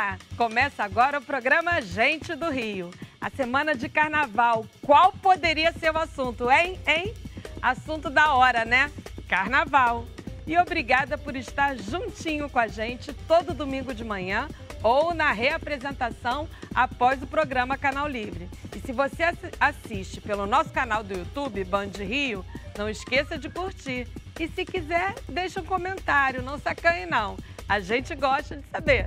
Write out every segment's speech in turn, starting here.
Olá! Começa agora o programa Gente do Rio. A semana de carnaval, qual poderia ser o assunto, hein? Hein? Assunto da hora, né? Carnaval. E obrigada por estar juntinho com a gente todo domingo de manhã ou na reapresentação após o programa Canal Livre. E se você assiste pelo nosso canal do YouTube, Band Rio, não esqueça de curtir. E se quiser, deixa um comentário, não sacanhe não. A gente gosta de saber.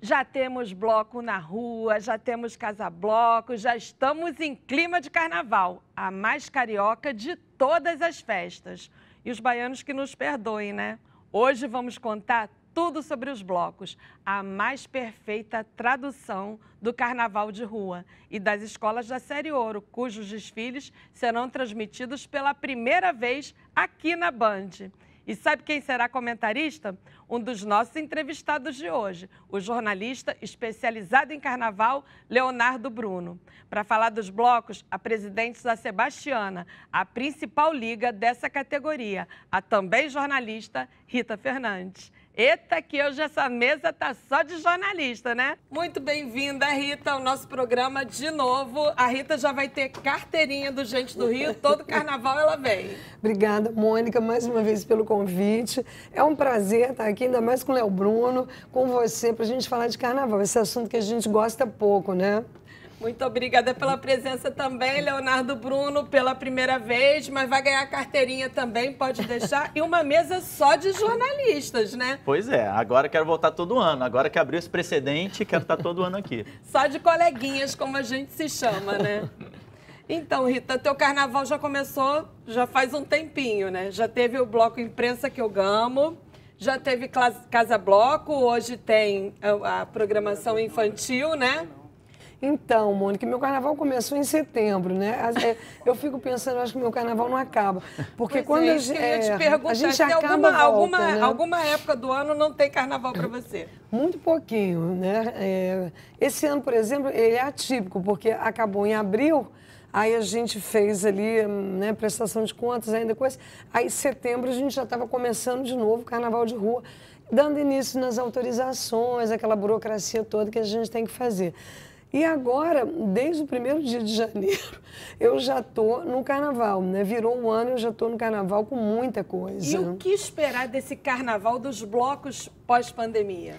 Já temos bloco na rua, já temos casa-bloco, já estamos em clima de carnaval, a mais carioca de todas as festas. E os baianos que nos perdoem, né? Hoje vamos contar tudo sobre os blocos, a mais perfeita tradução do carnaval de rua e das escolas da Série Ouro, cujos desfiles serão transmitidos pela primeira vez aqui na Band. E sabe quem será comentarista? Um dos nossos entrevistados de hoje, o jornalista especializado em carnaval, Leonardo Bruno. Para falar dos blocos, a presidente da Sebastiana, a principal liga dessa categoria, a também jornalista Rita Fernandes. Eita, que hoje essa mesa tá só de jornalista, né? Muito bem-vinda, Rita, ao nosso programa de novo. A Rita já vai ter carteirinha do Gente do Rio, todo carnaval ela vem. Obrigada, Mônica, mais uma vez pelo convite. É um prazer estar aqui, ainda mais com o Léo Bruno, com você, pra gente falar de carnaval, esse assunto que a gente gosta pouco, né? Muito obrigada pela presença também, Leonardo Bruno, pela primeira vez, mas vai ganhar carteirinha também, pode deixar. E uma mesa só de jornalistas, né? Pois é, agora quero voltar todo ano. Agora que abriu esse precedente, quero estar tá todo ano aqui. Só de coleguinhas, como a gente se chama, né? Então, Rita, teu carnaval já começou já faz um tempinho, né? Já teve o bloco imprensa que eu gamo, já teve Casa Bloco, hoje tem eh, a programação infantil, né? Então, Mônica, meu carnaval começou em setembro, né? É, eu fico pensando, acho que meu carnaval não acaba. Porque pois quando é, eu queria te é, perguntar, a gente acaba alguma, volta, alguma, né? alguma época do ano não tem carnaval para você? Muito pouquinho, né? É, esse ano, por exemplo, ele é atípico, porque acabou em abril, Aí a gente fez ali, né, prestação de contas, ainda coisa. Aí setembro a gente já estava começando de novo o carnaval de rua, dando início nas autorizações, aquela burocracia toda que a gente tem que fazer. E agora, desde o primeiro dia de janeiro, eu já tô no carnaval, né? Virou um ano, e eu já tô no carnaval com muita coisa. E o que esperar desse carnaval dos blocos pós-pandemia?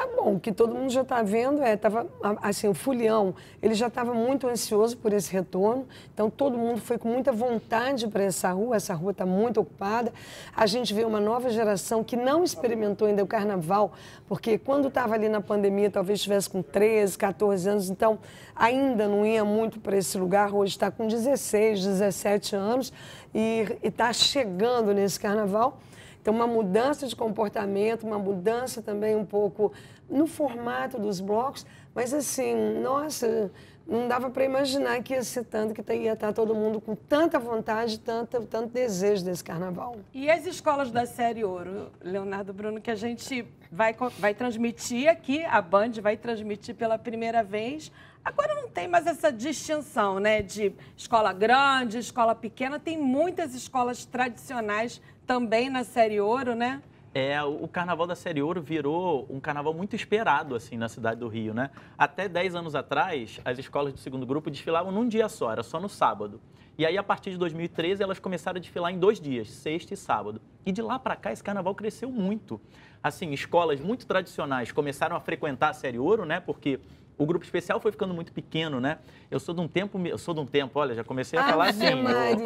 Ah, bom, o que todo mundo já está vendo é, tava, assim, o Fulião, ele já estava muito ansioso por esse retorno, então todo mundo foi com muita vontade para essa rua, essa rua está muito ocupada. A gente vê uma nova geração que não experimentou ainda o carnaval, porque quando estava ali na pandemia, talvez estivesse com 13, 14 anos, então ainda não ia muito para esse lugar, hoje está com 16, 17 anos e está chegando nesse carnaval. Então, uma mudança de comportamento, uma mudança também um pouco no formato dos blocos, mas assim, nossa, não dava para imaginar que ia ser tanto, que ia estar todo mundo com tanta vontade, tanto, tanto desejo desse carnaval. E as escolas da série Ouro, Leonardo Bruno, que a gente vai, vai transmitir aqui, a Band vai transmitir pela primeira vez. Agora não tem mais essa distinção, né? De escola grande, escola pequena, tem muitas escolas tradicionais também na Série Ouro, né? É, o Carnaval da Série Ouro virou um carnaval muito esperado, assim, na cidade do Rio, né? Até 10 anos atrás, as escolas do segundo grupo desfilavam num dia só, era só no sábado. E aí, a partir de 2013, elas começaram a desfilar em dois dias, sexta e sábado. E de lá para cá, esse carnaval cresceu muito. Assim, escolas muito tradicionais começaram a frequentar a Série Ouro, né? Porque o grupo especial foi ficando muito pequeno, né? Eu sou de um tempo, eu sou de um tempo, olha, já comecei a ah, falar assim,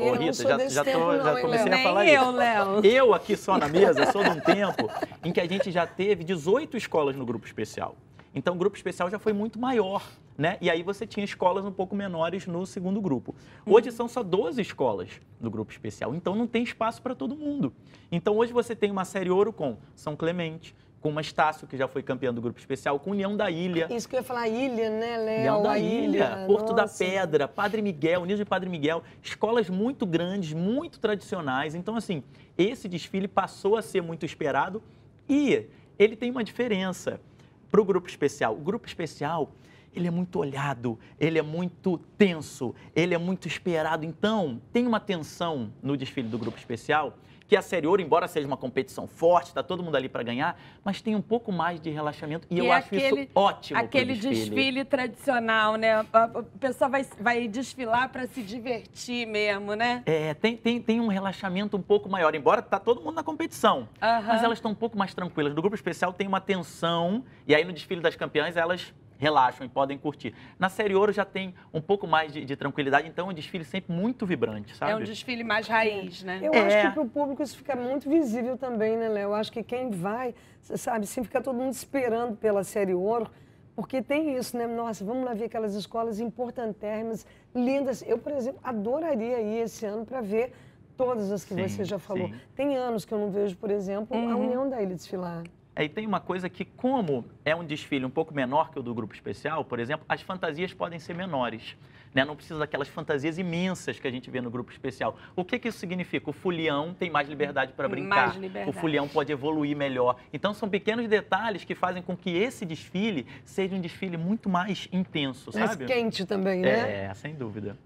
ô, Rita, já, já, tô, não, já comecei a falar Nem isso. Eu, Léo. eu aqui só na mesa sou de um tempo em que a gente já teve 18 escolas no grupo especial. Então o grupo especial já foi muito maior, né? E aí você tinha escolas um pouco menores no segundo grupo. Hoje uhum. são só 12 escolas no grupo especial, então não tem espaço para todo mundo. Então hoje você tem uma série ouro com São Clemente, com uma Estácio, que já foi campeã do grupo especial, com Leão da Ilha. Isso que eu ia falar, Ilha, né, Léo? Leão da Ilha, Ilha Porto Nossa. da Pedra, Padre Miguel, Ninho de Padre Miguel, escolas muito grandes, muito tradicionais. Então, assim, esse desfile passou a ser muito esperado e ele tem uma diferença para o grupo especial. O grupo especial, ele é muito olhado, ele é muito tenso, ele é muito esperado. Então, tem uma tensão no desfile do grupo especial que a Série Ouro, embora seja uma competição forte, está todo mundo ali para ganhar, mas tem um pouco mais de relaxamento e, e eu é acho isso ótimo. Aquele desfile. desfile. tradicional, né? A pessoa vai, vai desfilar para se divertir mesmo, né? É, tem, tem, tem um relaxamento um pouco maior, embora tá todo mundo na competição, uhum. mas elas estão um pouco mais tranquilas. No grupo especial tem uma tensão e aí no desfile das campeãs elas relaxam e podem curtir. Na Série Ouro já tem um pouco mais de, de tranquilidade, então é um desfile sempre muito vibrante, sabe? É um desfile mais raiz, né? Eu é. acho que é. para o público isso fica muito visível também, né, Léo? Acho que quem vai, sabe, sim, fica todo mundo esperando pela Série Ouro, porque tem isso, né? Nossa, vamos lá ver aquelas escolas importantérrimas, lindas. Eu, por exemplo, adoraria ir esse ano para ver todas as que sim, você já falou. Sim. Tem anos que eu não vejo, por exemplo, uhum. a União da Ilha desfilar. Aí tem uma coisa que, como é um desfile um pouco menor que o do grupo especial, por exemplo, as fantasias podem ser menores. Né? Não precisa daquelas fantasias imensas que a gente vê no grupo especial. O que, que isso significa? O fulião tem mais liberdade para brincar. Mais liberdade. O fulião pode evoluir melhor. Então, são pequenos detalhes que fazem com que esse desfile seja um desfile muito mais intenso, sabe? Mais quente também, né? É, sem dúvida.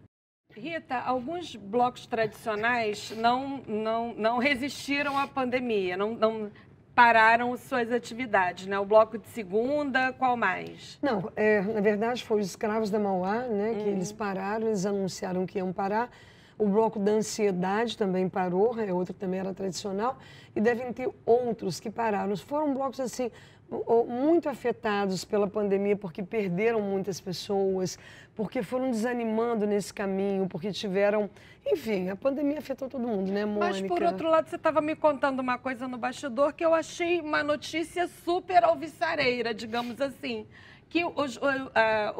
Rita, alguns blocos tradicionais não, não, não resistiram à pandemia, não, não, pararam suas atividades, né? O bloco de segunda, qual mais? Não, é, na verdade foi os escravos da Mauá, né? Uhum. Que eles pararam, eles anunciaram que iam parar. O bloco da ansiedade também parou, é outro também era tradicional, e devem ter outros que pararam. Foram blocos assim, muito afetados pela pandemia, porque perderam muitas pessoas, porque foram desanimando nesse caminho, porque tiveram. Enfim, a pandemia afetou todo mundo, né, Mônica? Mas, por outro lado, você estava me contando uma coisa no bastidor que eu achei uma notícia super alvissareira, digamos assim. Que os,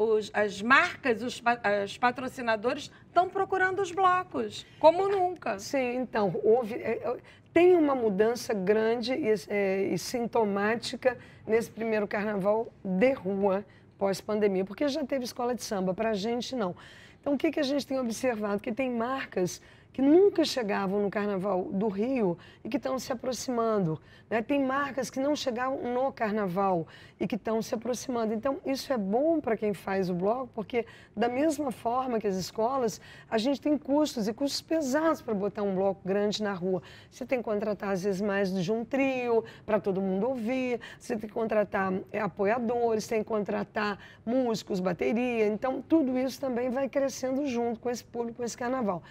os as marcas, os, os patrocinadores estão procurando os blocos, como nunca. Sim, então, houve. É, é, tem uma mudança grande e, é, e sintomática nesse primeiro carnaval de rua pós-pandemia, porque já teve escola de samba, para a gente não. Então, o que, que a gente tem observado? Que tem marcas que nunca chegavam no Carnaval do Rio e que estão se aproximando. Né? Tem marcas que não chegavam no Carnaval e que estão se aproximando. Então, isso é bom para quem faz o bloco, porque da mesma forma que as escolas, a gente tem custos e custos pesados para botar um bloco grande na rua. Você tem que contratar, às vezes, mais de um trio para todo mundo ouvir, você tem que contratar é, apoiadores, tem que contratar músicos, bateria. Então, tudo isso também vai crescendo junto com esse público, com esse carnaval.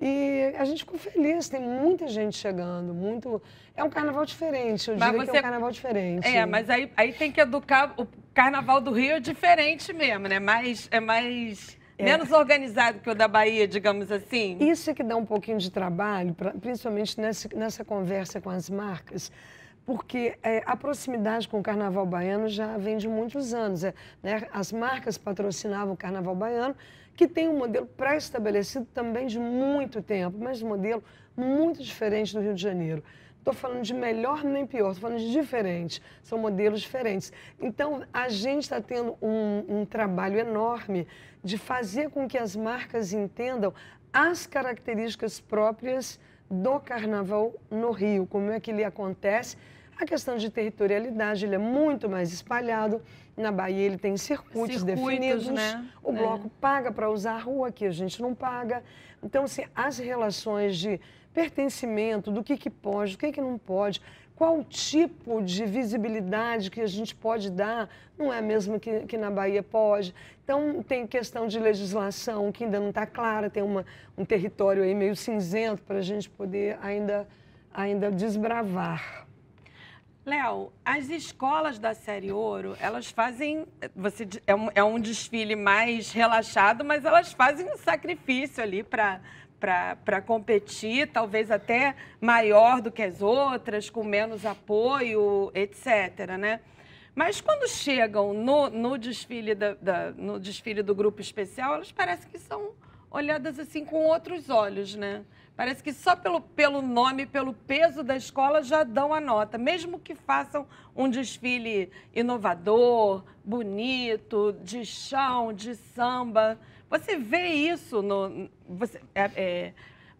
E a gente ficou feliz, tem muita gente chegando, muito. É um carnaval diferente, eu mas diria você... que é um carnaval diferente. É, mas aí, aí tem que educar. O carnaval do Rio é diferente mesmo, né? Mais, é mais. É. Menos organizado que o da Bahia, digamos assim. Isso é que dá um pouquinho de trabalho, pra, principalmente nessa, nessa conversa com as marcas porque é, a proximidade com o Carnaval Baiano já vem de muitos anos. É, né? As marcas patrocinavam o Carnaval Baiano que tem um modelo pré-estabelecido também de muito tempo, mas um modelo muito diferente do Rio de Janeiro. Estou falando de melhor nem pior, estou falando de diferente. São modelos diferentes. Então, a gente está tendo um, um trabalho enorme de fazer com que as marcas entendam as características próprias do carnaval no Rio, como é que ele acontece. A questão de territorialidade, ele é muito mais espalhado na Bahia ele tem circuitos, circuitos definidos, né? o é. bloco paga para usar a rua, que a gente não paga. Então, assim, as relações de pertencimento, do que, que pode, do que, que não pode, qual tipo de visibilidade que a gente pode dar, não é a mesma que, que na Bahia pode. Então, tem questão de legislação que ainda não está clara, tem uma, um território aí meio cinzento para a gente poder ainda, ainda desbravar. Léo, as escolas da série Ouro, elas fazem. Você, é, um, é um desfile mais relaxado, mas elas fazem um sacrifício ali para para competir, talvez até maior do que as outras, com menos apoio, etc. Né? Mas quando chegam no, no, desfile da, da, no desfile do grupo especial, elas parecem que são olhadas assim com outros olhos, né? Parece que só pelo, pelo nome, pelo peso da escola já dão a nota, mesmo que façam um desfile inovador, bonito, de chão, de samba. Você vê isso no. Você, é, é,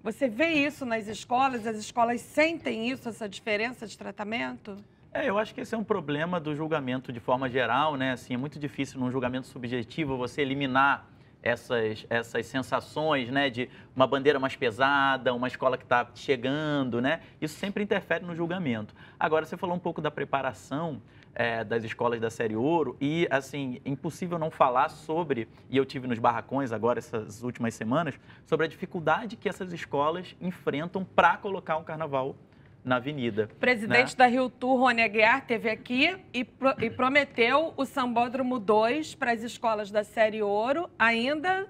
você vê isso nas escolas? As escolas sentem isso, essa diferença de tratamento? É, eu acho que esse é um problema do julgamento de forma geral, né? Assim, é muito difícil num julgamento subjetivo você eliminar essas, essas sensações né, de uma bandeira mais pesada, uma escola que está chegando, né? Isso sempre interfere no julgamento. Agora, você falou um pouco da preparação é, das escolas da Série Ouro e, assim, impossível não falar sobre, e eu tive nos barracões agora essas últimas semanas, sobre a dificuldade que essas escolas enfrentam para colocar um carnaval na avenida. O né? presidente né? da Rio Tour, Rony Aguiar, esteve aqui e, pro, e prometeu o Sambódromo 2 para as escolas da Série Ouro, ainda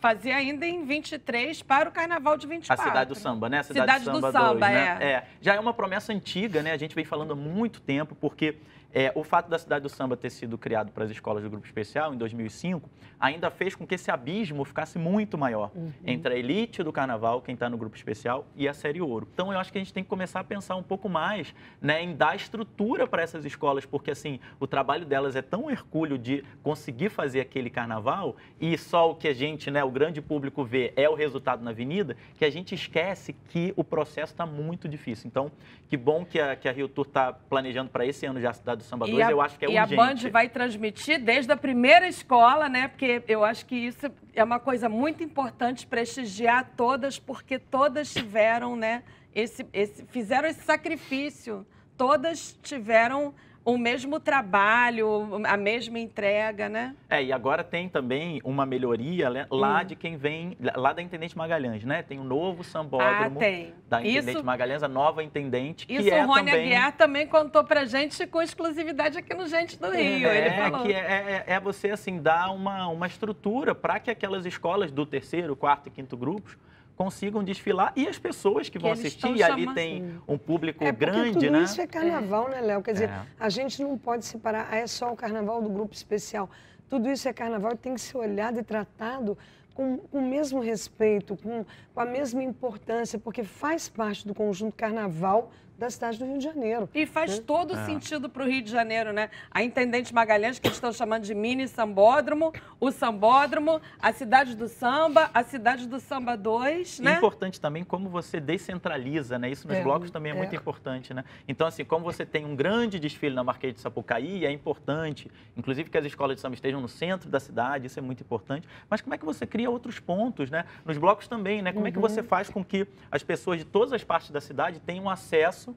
fazia ainda em 23 para o Carnaval de 24. A cidade do samba, né? A cidade, cidade do samba, do samba 2, né? é. Né? é. Já é uma promessa antiga, né? A gente vem falando há muito tempo, porque é, o fato da Cidade do Samba ter sido criado para as escolas do Grupo Especial, em 2005, ainda fez com que esse abismo ficasse muito maior uhum. entre a elite do carnaval, quem está no Grupo Especial, e a Série Ouro. Então, eu acho que a gente tem que começar a pensar um pouco mais né, em dar estrutura para essas escolas, porque, assim, o trabalho delas é tão hercúleo de conseguir fazer aquele carnaval e só o que a gente, né, o grande público vê é o resultado na avenida, que a gente esquece que o processo está muito difícil. Então, que bom que a, que a Rio Tour está planejando para esse ano já a Cidade do Samba 2, a, eu acho que é e urgente. E a Band vai transmitir desde a primeira escola, né? Porque eu acho que isso é uma coisa muito importante prestigiar todas, porque todas tiveram, né? Esse, esse, fizeram esse sacrifício, todas tiveram o mesmo trabalho, a mesma entrega, né? É, e agora tem também uma melhoria né, lá hum. de quem vem, lá da Intendente Magalhães, né? Tem o um novo sambódromo ah, tem. da Intendente isso, Magalhães, a nova Intendente, que isso é o Rony também... Aguiar também contou pra gente com exclusividade aqui no Gente do é, Rio, é, ele falou. Que é, é, é, é você, assim, dar uma, uma estrutura para que aquelas escolas do terceiro, quarto e quinto grupos consigam desfilar e as pessoas que, que vão assistir. E ali tem um público é grande, tudo né? Isso é carnaval, é. né, Léo? Quer dizer, é. a gente não pode separar, ah, é só o carnaval do grupo especial. Tudo isso é carnaval e tem que ser olhado e tratado com, com, o mesmo respeito, com, com, a mesma importância, porque faz parte do conjunto carnaval da cidade do Rio de Janeiro. E faz né? todo é. sentido para o Rio de Janeiro, né? A Intendente Magalhães, que eles estão chamando de mini sambódromo, o sambódromo, a cidade do samba, a cidade do samba 2, né? Importante também como você descentraliza, né? Isso nos é, blocos também é, é, muito importante, né? Então, assim, como você tem um grande desfile na Marquês de Sapucaí, é importante, inclusive que as escolas de samba estejam no centro da cidade, isso é muito importante. Mas como é que você cria outros pontos, né? Nos blocos também, né? Como uhum. é que você uhum. faz com que as pessoas de todas as partes da cidade tenham acesso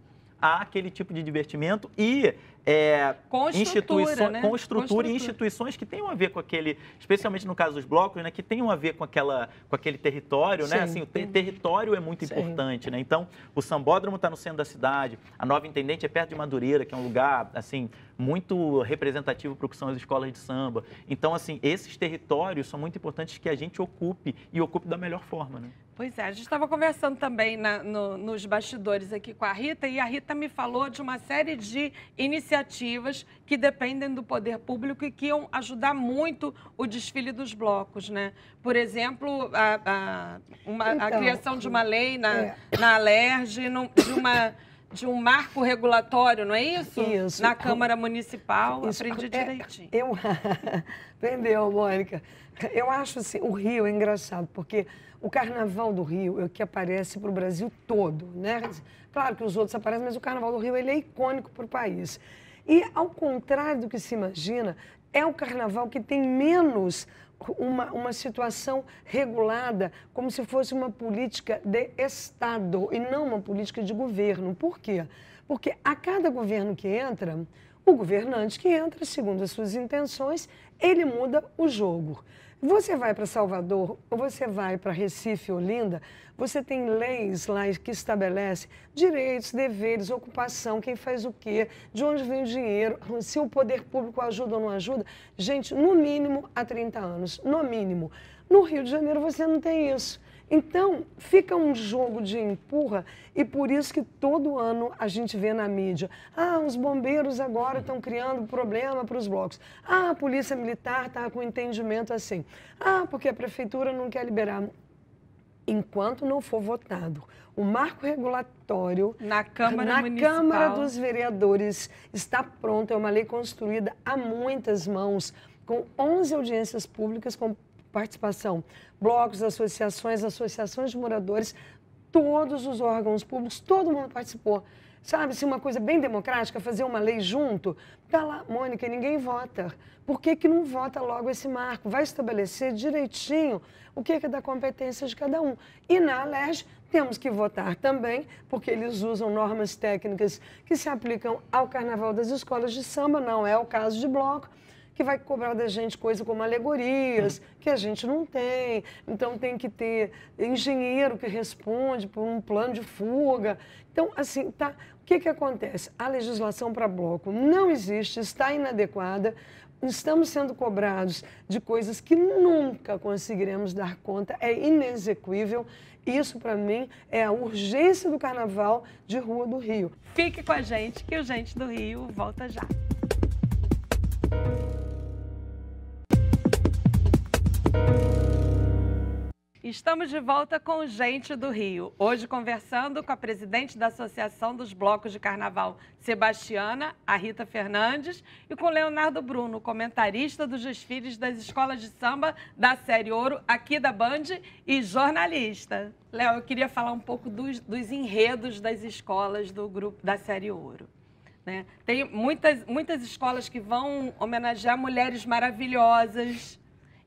àquele aquele tipo de divertimento e é, com estrutura, né? com estrutura, com estrutura e instituições que tenham a ver com aquele, especialmente no caso dos blocos, né, que tenham a ver com, aquela, com aquele território, né? Sim. né? Assim, o ter território é muito Sim. importante, né? Então, o sambódromo está no centro da cidade, a Nova Intendente é perto de Madureira, que é um lugar, assim, muito representativo para o que são as escolas de samba. Então, assim, esses territórios são muito importantes que a gente ocupe e ocupe da melhor forma, né? Pois é, a gente estava conversando também na, no, nos bastidores aqui com a Rita e a Rita me falou de uma série de iniciativas que dependem do poder público e que iam ajudar muito o desfile dos blocos, né? Por exemplo, a, a, uma, então, a criação de uma lei na, é. na Alerj, de uma de um marco regulatório, não é isso? Isso. Na Câmara Municipal, isso. aprendi é, direitinho. eu... Entendeu, Mônica? Eu acho assim, o Rio é engraçado, porque o Carnaval do Rio é o que aparece para o Brasil todo, né? Claro que os outros aparecem, mas o Carnaval do Rio ele é icônico para o país. E, ao contrário do que se imagina, é o carnaval que tem menos uma, uma situação regulada, como se fosse uma política de Estado e não uma política de governo. Por quê? Porque a cada governo que entra, o governante que entra, segundo as suas intenções, ele muda o jogo. Você vai para Salvador ou você vai para Recife, Olinda, você tem leis lá que estabelecem direitos, deveres, ocupação, quem faz o quê, de onde vem o dinheiro, se o poder público ajuda ou não ajuda. Gente, no mínimo há 30 anos, no mínimo. No Rio de Janeiro você não tem isso. Então, fica um jogo de empurra e por isso que todo ano a gente vê na mídia: ah, os bombeiros agora estão criando problema para os blocos. Ah, a polícia militar está com entendimento assim. Ah, porque a prefeitura não quer liberar. Enquanto não for votado o marco regulatório na Câmara, na Câmara dos Vereadores está pronto, é uma lei construída a muitas mãos, com 11 audiências públicas, com participação. Blocos, associações, associações de moradores, todos os órgãos públicos, todo mundo participou. Sabe, se uma coisa bem democrática, fazer uma lei junto, tá lá, Mônica, ninguém vota. Por que, que não vota logo esse marco? Vai estabelecer direitinho o que é, que da competência de cada um. E na LERJ temos que votar também, porque eles usam normas técnicas que se aplicam ao carnaval das escolas de samba, não é o caso de bloco que vai cobrar da gente coisa como alegorias, que a gente não tem. Então tem que ter engenheiro que responde por um plano de fuga. Então, assim, tá. O que, que acontece? A legislação para bloco não existe, está inadequada. Estamos sendo cobrados de coisas que nunca conseguiremos dar conta, é inexequível. Isso, para mim, é a urgência do carnaval de Rua do Rio. Fique com a gente, que o Gente do Rio volta já. Estamos de volta com Gente do Rio. Hoje conversando com a presidente da Associação dos Blocos de Carnaval Sebastiana, a Rita Fernandes, e com Leonardo Bruno, comentarista dos desfiles das escolas de samba da série Ouro, aqui da Band, e jornalista. Léo, eu queria falar um pouco dos, dos enredos das escolas do grupo da série Ouro. Né? Tem muitas, muitas escolas que vão homenagear mulheres maravilhosas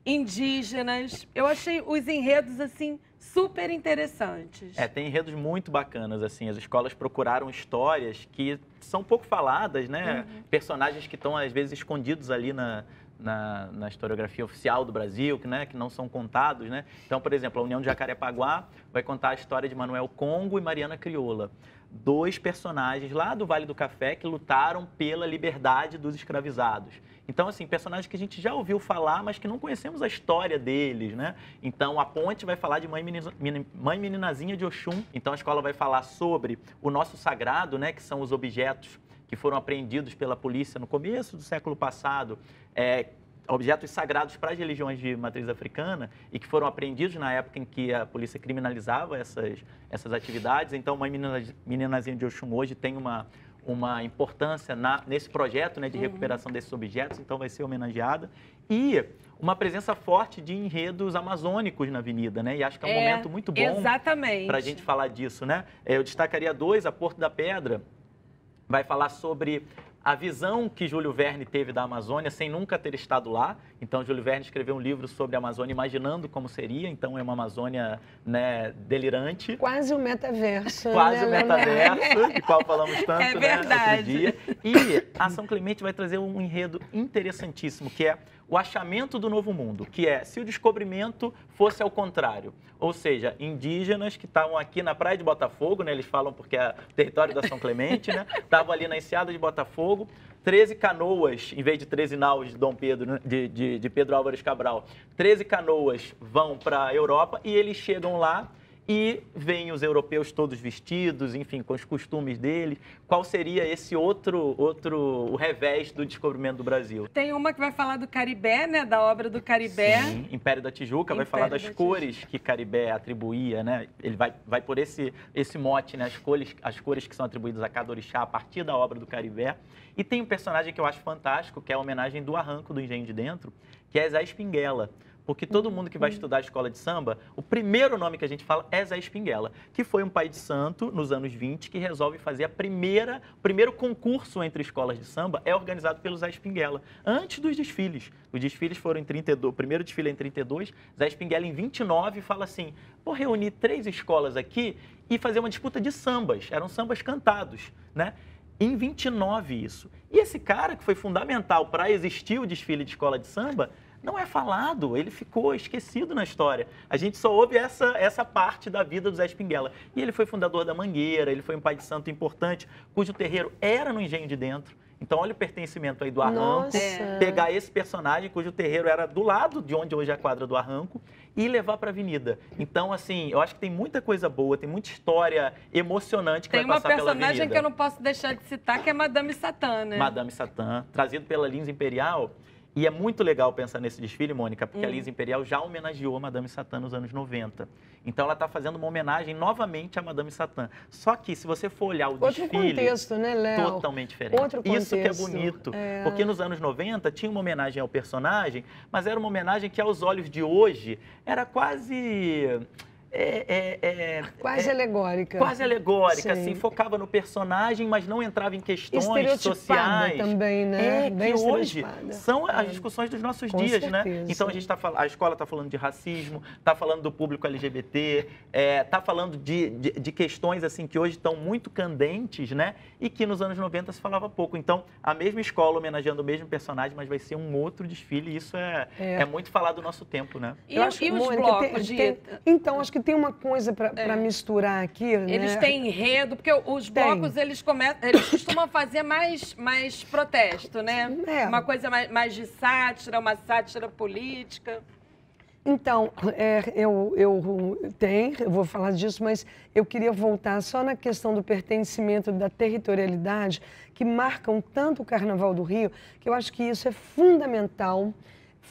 indígenas. Eu achei os enredos assim super interessantes. É, tem enredos muito bacanas assim. As escolas procuraram histórias que são pouco faladas, né? Uhum. Personagens que estão às vezes escondidos ali na, na, na, historiografia oficial do Brasil, que, né, que não são contados. Né? Então, por exemplo, a União de Jacarepaguá vai contar a história de Manuel Congo e Mariana Crioula, dois personagens lá do Vale do Café que lutaram pela liberdade dos escravizados. Então, assim, personagens que a gente já ouviu falar, mas que não conhecemos a história deles, né? Então, a Ponte vai falar de Mãe, Menina, Mãe Meninazinha de Oxum. Então, a escola vai falar sobre o nosso sagrado, né? Que são os objetos que foram apreendidos pela polícia no começo do século passado, é, objetos sagrados para as religiões de matriz africana e que foram apreendidos na época em que a polícia criminalizava essas, essas atividades. Então, uma menina, meninazinha de Oxum hoje tem uma, uma importância na, nesse projeto né, de uhum. recuperação uhum. desses objetos, então vai ser homenageada. E uma presença forte de enredos amazônicos na avenida, né? E acho que é um é, momento muito bom para a gente falar disso, né? É, eu destacaria dois, a Porto da Pedra vai falar sobre a visão que Júlio Verne teve da Amazônia sem nunca ter estado lá. Então, Júlio Verne escreveu um livro sobre a Amazônia, imaginando como seria. Então, é uma Amazônia né, delirante. Quase o um metaverso. Quase o né, um metaverso, né? de qual falamos é tanto é né, outro dia. E a São Clemente vai trazer um enredo interessantíssimo, que é o achamento do novo mundo, que é se o descobrimento fosse ao contrário, ou seja, indígenas que estavam aqui na praia de Botafogo, né, eles falam porque é território da São Clemente, né, estavam ali na enseada de Botafogo, 13 canoas, em vez de 13 naus de Dom Pedro, né, de, de, de Pedro Álvares Cabral, 13 canoas vão para a Europa e eles chegam lá e vêm os europeus todos vestidos, enfim, com os costumes deles. Qual seria esse outro, outro o revés do descobrimento do Brasil? Tem uma que vai falar do Caribé, né, da obra do Caribé. Sim, Império da Tijuca Império vai falar das da cores Tijuca. que Caribé atribuía, né? Ele vai, vai por esse, esse mote, né, as cores, as cores que são atribuídas a cada orixá a partir da obra do Caribé. E tem um personagem que eu acho fantástico, que é a homenagem do arranco do Engenho de Dentro, que é Zé Espinguela. Porque todo mundo que vai uhum. estudar a escola de samba, o primeiro nome que a gente fala é Zé Espinguela, que foi um pai de santo nos anos 20 que resolve fazer a primeira, o primeiro concurso entre escolas de samba é organizado pelo Zé Espinguela, antes dos desfiles. Os desfiles foram em 32, o primeiro desfile é em 32, Zé Espinguela em 29 fala assim: "Vou reunir três escolas aqui e fazer uma disputa de sambas, eram sambas cantados, né?" Em 29 isso. E esse cara que foi fundamental para existir o desfile de escola de samba, não é falado, ele ficou esquecido na história. A gente só ouve essa, essa parte da vida do Zé Espinguela. E ele foi fundador da Mangueira, ele foi um pai de santo importante, cujo terreiro era no Engenho de Dentro. Então, olha o pertencimento aí do Arranco. Nossa. É. Pegar esse personagem, cujo terreiro era do lado de onde hoje é a quadra do Arranco, e levar para a avenida. Então, assim, eu acho que tem muita coisa boa, tem muita história emocionante que tem vai passar pela avenida. Tem uma personagem que eu não posso deixar de citar, que é Madame Satã, né? Madame Satã, trazido pela Lins Imperial. E é muito legal pensar nesse desfile, Mônica, porque hum. a Lisa Imperial já homenageou a Madame Satã nos anos 90. Então ela está fazendo uma homenagem novamente à Madame Satã. Só que se você for olhar o Outro desfile... Outro contexto, né, Léo? Totalmente diferente. Outro contexto. Isso que é bonito. É... Porque nos anos 90 tinha uma homenagem ao personagem, mas era uma homenagem que aos olhos de hoje era quase é, é, é, quase é, alegórica. Quase alegórica, Sim. assim, focava no personagem, mas não entrava em questões sociais. também, né? É, Bem que hoje são as é. discussões dos nossos Com dias, né? certeza. né? Então a gente tá a escola está falando de racismo, está falando do público LGBT, está é, falando de, de, de, questões assim que hoje estão muito candentes, né? E que nos anos 90 se falava pouco. Então, a mesma escola homenageando o mesmo personagem, mas vai ser um outro desfile, e isso é, é. muito falar do nosso tempo, né? E, Eu acho, e os Mônica, blocos tem, de... tem, Então, acho que tem uma coisa para é. misturar aqui, né? Eles têm enredo, porque os tem. blocos, eles, eles costumam fazer mais, mais protesto, né? É. Uma coisa mais, mais de sátira, uma sátira política. Então, é, eu, eu tenho, eu vou falar disso, mas eu queria voltar só na questão do pertencimento da territorialidade que marcam tanto o Carnaval do Rio, que eu acho que isso é fundamental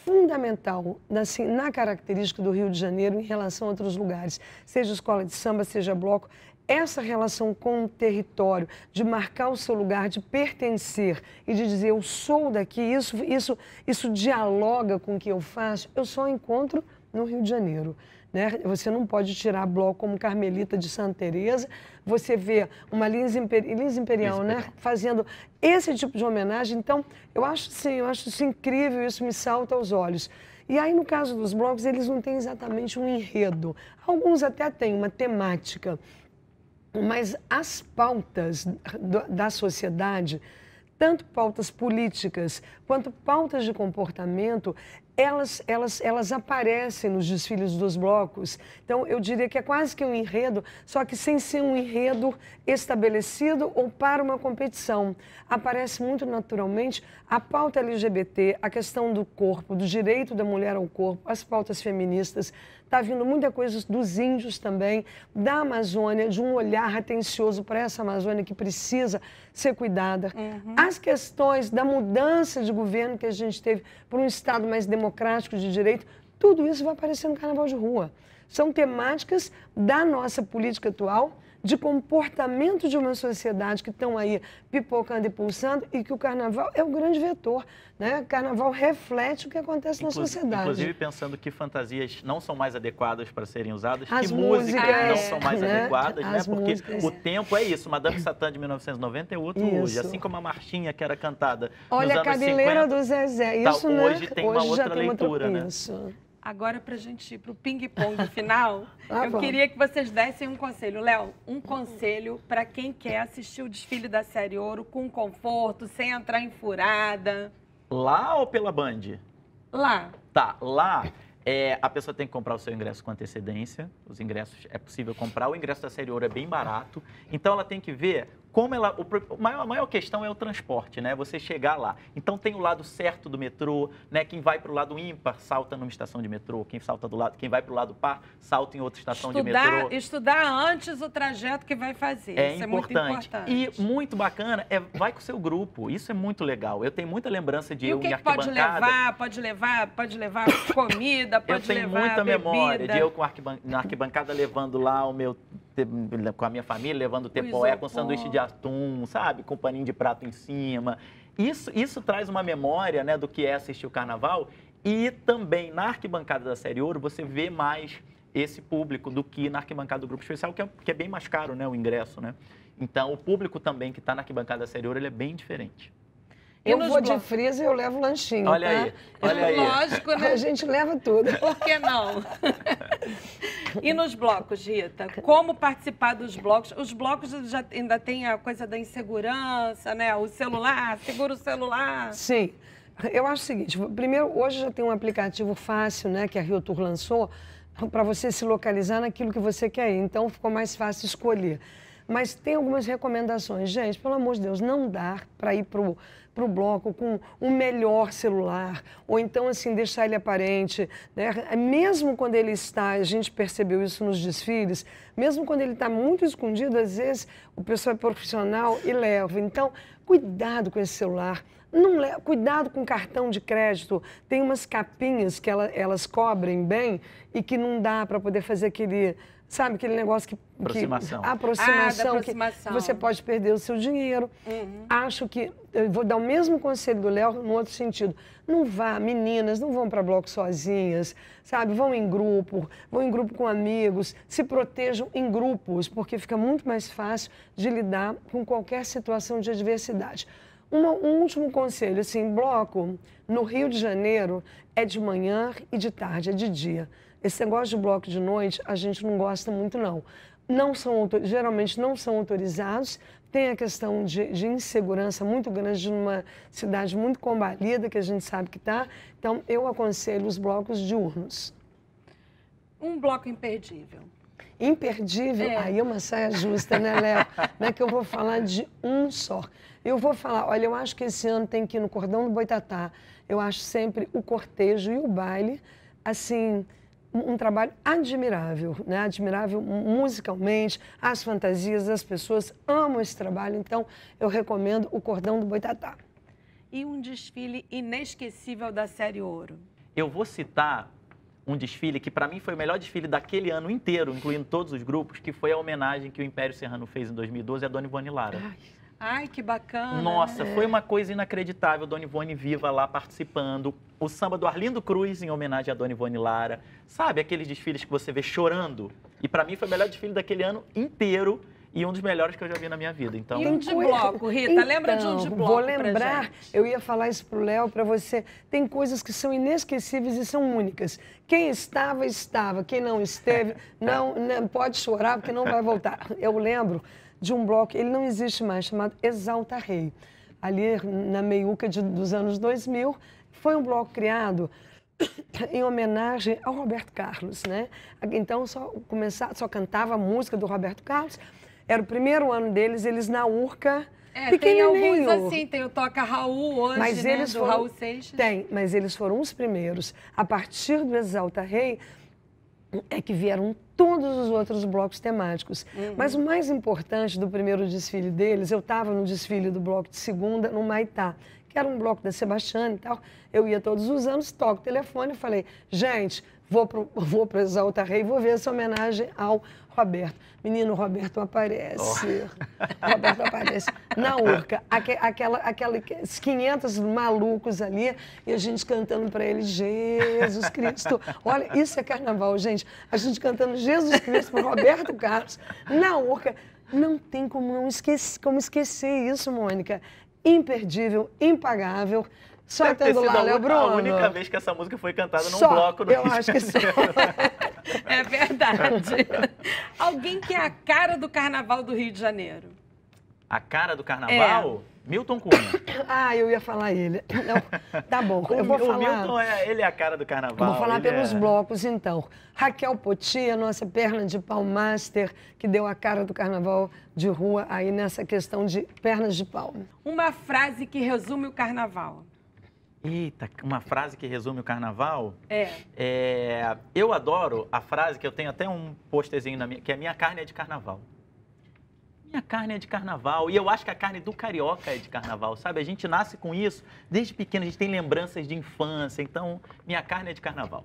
fundamental na, assim, na característica do Rio de Janeiro em relação a outros lugares, seja escola de samba, seja bloco, essa relação com o território, de marcar o seu lugar, de pertencer e de dizer eu sou daqui, isso, isso, isso dialoga com o que eu faço, eu só encontro no Rio de Janeiro. Né? Você não pode tirar bloco como Carmelita de Santa Teresa. Você vê uma Lins, Imper... Lins Imperial, Lins né? fazendo esse tipo de homenagem. Então, eu acho sim, eu acho isso incrível, isso me salta aos olhos. E aí, no caso dos blocos, eles não têm exatamente um enredo. Alguns até têm uma temática, mas as pautas da sociedade, tanto pautas políticas quanto pautas de comportamento, elas, elas, elas aparecem nos desfiles dos blocos. Então, eu diria que é quase que um enredo, só que sem ser um enredo estabelecido ou para uma competição. Aparece muito naturalmente a pauta LGBT, a questão do corpo, do direito da mulher ao corpo, as pautas feministas. Está vindo muita coisa dos índios também, da Amazônia, de um olhar atencioso para essa Amazônia que precisa ser cuidada. Uhum. As questões da mudança de governo que a gente teve para um Estado mais democrático de direito, tudo isso vai aparecer no Carnaval de Rua. São temáticas da nossa política atual de comportamento de uma sociedade que estão aí pipocando e pulsando e que o carnaval é o grande vetor. Né? O carnaval reflete o que acontece na sociedade. Inclusive pensando que fantasias não são mais adequadas para serem usadas, As que músicas, não são mais né? adequadas, né? porque músicas. o tempo é isso. Madame Satã de 1990 é outro isso. hoje, assim como a marchinha que era cantada Olha nos a anos cabeleira 50, do Zezé, tá, isso tá, né? Hoje tem hoje uma outra leitura, outra... né? Isso. Agora, para a gente ir para o ping-pong final, ah, eu bom. queria que vocês dessem um conselho. Léo, um conselho para quem quer assistir o desfile da série Ouro com conforto, sem entrar em furada. Lá ou pela Band? Lá. Tá, lá é, a pessoa tem que comprar o seu ingresso com antecedência. Os ingressos é possível comprar. O ingresso da série Ouro é bem barato. Então ela tem que ver como ela. O, maior, a maior questão é o transporte, né? Você chegar lá. Então tem o lado certo do metrô, né? Quem vai para o lado ímpar salta numa estação de metrô, quem salta do lado, quem vai para o lado par salta em outra estação estudar, de metrô. Estudar antes o trajeto que vai fazer. É, Isso importante. é muito importante. E muito bacana é vai com o seu grupo. Isso é muito legal. Eu tenho muita lembrança de e eu o que em arquibancada. Pode levar, pode levar, pode levar comida, pode levar. Eu tenho levar muita bebida. memória de eu com arquiban na arquibancada levando lá o meu com a minha família, levando tepoé é, com sanduíche de atum, sabe? Com paninho de prato em cima. Isso, isso traz uma memória né, do que é assistir o carnaval. E também na arquibancada da Série Ouro você vê mais esse público do que na arquibancada do grupo especial, que é, que é bem mais caro né, o ingresso. Né? Então o público também que está na arquibancada da Série Ouro ele é bem diferente. Eu vou de frisa e eu levo lanchinho. Olha tá? aí, é olha aí. Lógico, né? A gente leva tudo. Por que não? e nos blocos, Rita? Como participar dos blocos? Os blocos já ainda tem a coisa da insegurança, né? O celular, segura o celular. Sim. Eu acho o seguinte, primeiro, hoje já tem um aplicativo fácil, né, que a Rio Tour lançou, para você se localizar naquilo que você quer ir. Então ficou mais fácil escolher. Mas tem algumas recomendações. Gente, pelo amor de Deus, não dá para ir para para o bloco com o melhor celular, ou então, assim, deixar ele aparente. Né? Mesmo quando ele está, a gente percebeu isso nos desfiles, mesmo quando ele está muito escondido, às vezes o pessoal é profissional e leva. Então, cuidado com esse celular. Não leva, cuidado com cartão de crédito. Tem umas capinhas que ela, elas cobrem bem e que não dá para poder fazer aquele Sabe, aquele negócio que. Ah, aproximação. Que, aproximação, ah, aproximação. Que você pode perder o seu dinheiro. Uhum. Acho que. Eu vou dar o mesmo conselho do Léo no outro sentido. Não vá, meninas, não vão para bloco sozinhas, sabe? Vão em grupo, vão em grupo com amigos, se protejam em grupos, porque fica muito mais fácil de lidar com qualquer situação de adversidade. Uma, um último conselho, assim, bloco no Rio de Janeiro é de manhã e de tarde, é de dia. Esse negócio de bloco de noite, a gente não gosta muito, não. não são, geralmente não são autorizados, tem a questão de, de, insegurança muito grande numa cidade muito combalida, que a gente sabe que está. Então, eu aconselho os blocos diurnos. Um bloco imperdível. Imperdível? É. Aí é uma saia justa, né, Léo? Não é que eu vou falar de um só. Eu vou falar, olha, eu acho que esse ano tem que ir no Cordão do Boitatá. Eu acho sempre o cortejo e o baile, assim, um trabalho admirável, né? admirável musicalmente, as fantasias, as pessoas amam esse trabalho, então eu recomendo o Cordão do Boitatá. E um desfile inesquecível da série Ouro? Eu vou citar um desfile que para mim foi o melhor desfile daquele ano inteiro, incluindo todos os grupos, que foi a homenagem que o Império Serrano fez em 2012 a Dona Ivone Lara. Ai. Ai, que bacana. Nossa, foi é. uma coisa inacreditável, Dona Ivone viva lá participando, o samba do Arlindo Cruz em homenagem a Dona Ivone Lara. Sabe aqueles desfiles que você vê chorando? E para mim foi o melhor desfile daquele ano inteiro e um dos melhores que eu já vi na minha vida. Então, e um de bloco, Rita, então, lembra de um de então, bloco? Vou lembrar, eu ia falar isso pro Léo, para você. Tem coisas que são inesquecíveis e são únicas. Quem estava, estava. Quem não esteve, não, não pode chorar porque não vai voltar. Eu lembro de um bloco, ele não existe mais, chamado Exalta Rei. Ali na meiuca de, dos anos 2000, foi um bloco criado em homenagem ao Roberto Carlos, né? Então só começava, só cantava a música do Roberto Carlos. Era o primeiro ano deles, eles na Urca. É, tem alguns assim, tem o Toca Raul hoje, mas né, eles foram, Raul Seixas. Tem, mas eles foram os primeiros. A partir do Exalta Rei é que vieram todos os outros blocos temáticos. Uhum. Mas o mais importante do primeiro desfile deles, eu estava no desfile do bloco de segunda, no Maitá, que era um bloco da Sebastiana e tal. Eu ia todos os anos, toco o telefone e falei, gente, vou para vou pro Exalta Rei e vou ver essa homenagem ao Roberto. Menino, Roberto aparece. Oh. Roberto aparece. Na Urca, aque, aquela, aqueles 500 malucos ali e a gente cantando para ele Jesus Cristo. Olha, isso é carnaval, gente. A gente cantando Jesus Cristo para Roberto Carlos na Urca. Não tem como não esquecer, como esquecer isso, Mônica imperdível, impagável. Só Deve tendo lá, Léo né, Bruno. A única vez que essa música foi cantada num bloco no Eu Rio acho que só. é verdade. Alguém que é a cara do carnaval do Rio de Janeiro. A cara do carnaval? É. Milton Cunha. Ah, eu ia falar ele. Não, tá bom, eu vou falar... O Milton, é, ele é a cara do carnaval. Vou falar pelos é... blocos, então. Raquel Poti, a nossa perna de pau master, que deu a cara do carnaval de rua aí nessa questão de pernas de pau. Uma frase que resume o carnaval. Eita, uma frase que resume o carnaval? É. é eu adoro a frase que eu tenho até um posterzinho na minha, que é minha carne é de carnaval minha carne é de carnaval. E eu acho que a carne do carioca é de carnaval, sabe? A gente nasce com isso desde pequeno, a gente tem lembranças de infância. Então, minha carne é de carnaval.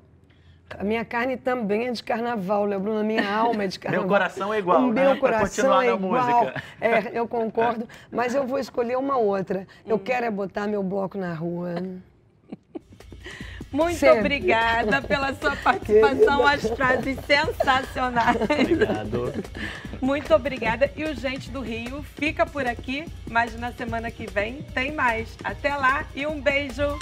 A minha carne também é de carnaval, lembro na minha alma é de carnaval. meu coração é igual. O meu né? coração é igual. É, eu concordo, mas eu vou escolher uma outra. Eu hum. quero é botar meu bloco na rua. Muito Sempre. obrigada pela sua participação, as frases sensacionais. Obrigado. Muito obrigada. E o Gente do Rio fica por aqui, mas na semana que vem tem mais. Até lá e um beijo.